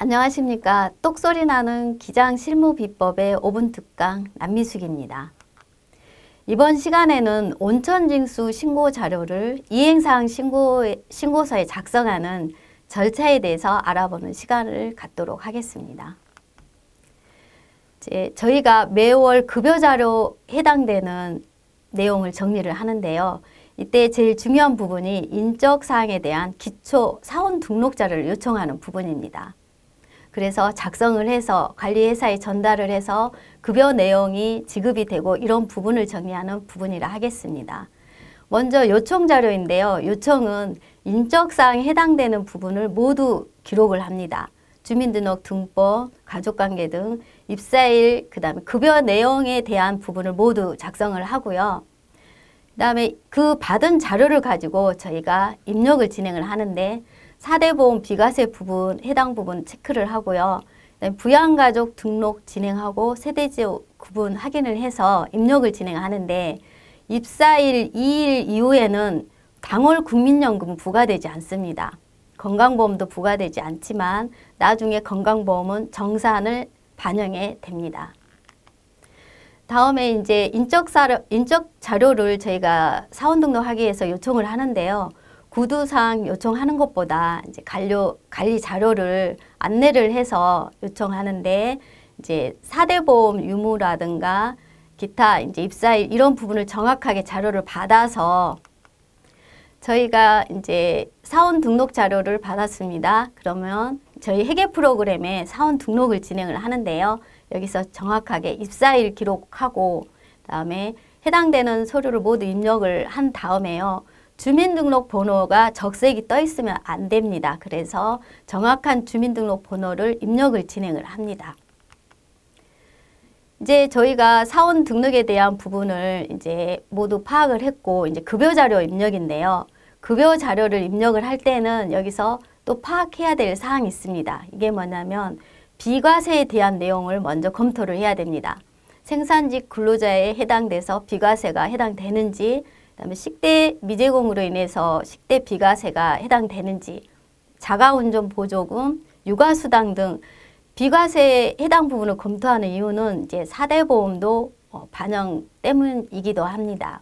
안녕하십니까. 똑소리 나는 기장 실무 비법의 5분 특강 남미숙입니다. 이번 시간에는 온천징수 신고 자료를 이행사항 신고, 신고서에 작성하는 절차에 대해서 알아보는 시간을 갖도록 하겠습니다. 이제 저희가 매월 급여 자료 해당되는 내용을 정리를 하는데요. 이때 제일 중요한 부분이 인적 사항에 대한 기초 사원 등록자를 요청하는 부분입니다. 그래서 작성을 해서 관리회사에 전달을 해서 급여 내용이 지급이 되고 이런 부분을 정리하는 부분이라 하겠습니다. 먼저 요청 자료인데요. 요청은 인적사항에 해당되는 부분을 모두 기록을 합니다. 주민등록 등본, 가족관계 등 입사일, 그 다음에 급여 내용에 대한 부분을 모두 작성을 하고요. 그 다음에 그 받은 자료를 가지고 저희가 입력을 진행을 하는데 사대 보험 비과세 부분 해당 부분 체크를 하고요. 부양가족 등록 진행하고 세대지역 구분 확인을 해서 입력을 진행하는데 입사일 2일 이후에는 당월 국민연금 부과되지 않습니다. 건강보험도 부과되지 않지만 나중에 건강보험은 정산을 반영해 됩니다. 다음에 이제 인적 자료를 저희가 사원 등록하기 위해서 요청을 하는데요. 구두상 요청하는 것보다 이제 관료, 관리 자료를 안내를 해서 요청하는데 이제 사대보험 유무라든가 기타 이제 입사일 이런 부분을 정확하게 자료를 받아서 저희가 이제 사원 등록 자료를 받았습니다. 그러면 저희 회계 프로그램에 사원 등록을 진행을 하는데요. 여기서 정확하게 입사일 기록하고 그다음에 해당되는 서류를 모두 입력을 한 다음에요. 주민등록번호가 적색이 떠 있으면 안 됩니다. 그래서 정확한 주민등록번호를 입력을 진행을 합니다. 이제 저희가 사원 등록에 대한 부분을 이제 모두 파악을 했고 이제 급여 자료 입력인데요. 급여 자료를 입력을 할 때는 여기서 또 파악해야 될 사항이 있습니다. 이게 뭐냐면 비과세에 대한 내용을 먼저 검토를 해야 됩니다. 생산직 근로자에 해당돼서 비과세가 해당되는지 그다음에 식대 미제공으로 인해서 식대 비과세가 해당되는지, 자가운전 보조금, 육아수당 등 비과세에 해당 부분을 검토하는 이유는 이제 사대 보험도 어, 반영 때문이기도 합니다.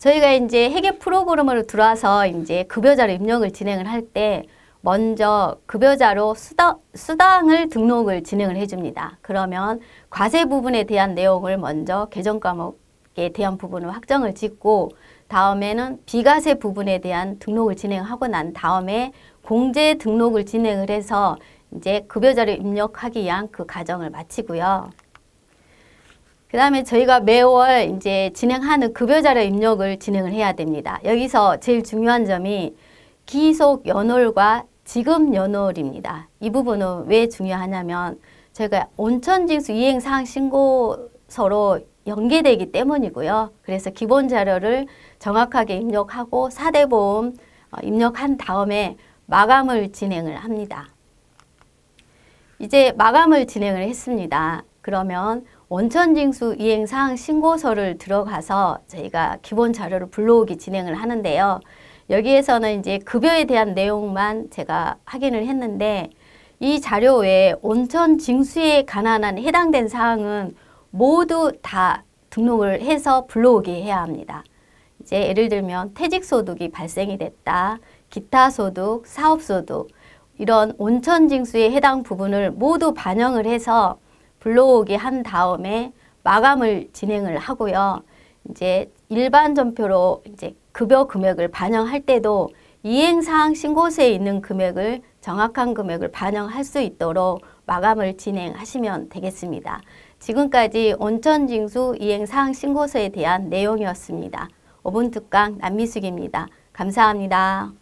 저희가 이제 회계 프로그램으로 들어와서 이제 급여자로 입력을 진행을 할 때 먼저 급여자로 수당, 수당을 등록을 진행을 해줍니다. 그러면 과세 부분에 대한 내용을 먼저 개정 과목 에 예, 대한 부분을 확정을 짓고 다음에는 비과세 부분에 대한 등록을 진행하고 난 다음에 공제 등록을 진행을 해서 이제 급여자를 입력하기 위한 그 과정을 마치고요. 그 다음에 저희가 매월 이제 진행하는 급여자료 입력을 진행을 해야 됩니다. 여기서 제일 중요한 점이 기속 연월과 지급 연월입니다. 이 부분은 왜 중요하냐면 저희가 온천징수 이행사항 신고서로 연계되기 때문이고요. 그래서 기본 자료를 정확하게 입력하고 4대 보험 어, 입력한 다음에 마감을 진행을 합니다. 이제 마감을 진행을 했습니다. 그러면 원천징수 이행사항 신고서를 들어가서 저희가 기본 자료를 불러오기 진행을 하는데요. 여기에서는 이제 급여에 대한 내용만 제가 확인을 했는데 이 자료 외에 온천 징수에 관한 해당된 사항은 모두 다 등록을 해서 불러오게 해야 합니다. 이제 예를 들면 퇴직소득이 발생이 됐다, 기타소득, 사업소득 이런 온천징수에 해당 부분을 모두 반영을 해서 불러오게 한 다음에 마감을 진행을 하고요. 이제 일반 전표로 이제 급여 금액을 반영할 때도 이행사항 신고서에 있는 금액을 정확한 금액을 반영할 수 있도록 마감을 진행하시면 되겠습니다. 지금까지 온천징수 이행사항 신고서에 대한 내용이었습니다. 5분 특강 남미숙입니다. 감사합니다.